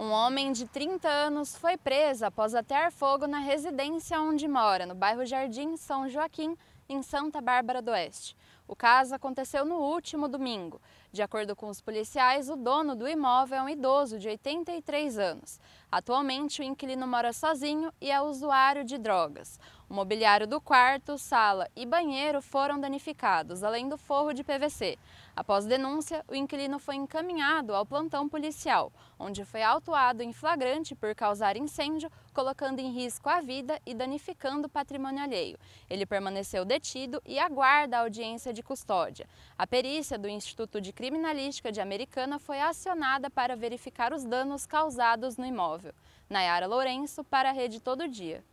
Um homem de 30 anos foi preso após atear fogo na residência onde mora, no bairro Jardim São Joaquim, em Santa Bárbara do Oeste. O caso aconteceu no último domingo. De acordo com os policiais, o dono do imóvel é um idoso de 83 anos. Atualmente, o inquilino mora sozinho e é usuário de drogas. O mobiliário do quarto, sala e banheiro foram danificados, além do forro de PVC. Após denúncia, o inquilino foi encaminhado ao plantão policial, onde foi autuado em flagrante por causar incêndio, colocando em risco a vida e danificando o patrimônio alheio. Ele permaneceu detido e aguarda a audiência de de custódia. A perícia do Instituto de Criminalística de Americana foi acionada para verificar os danos causados no imóvel. Nayara Lourenço, para a Rede Todo Dia.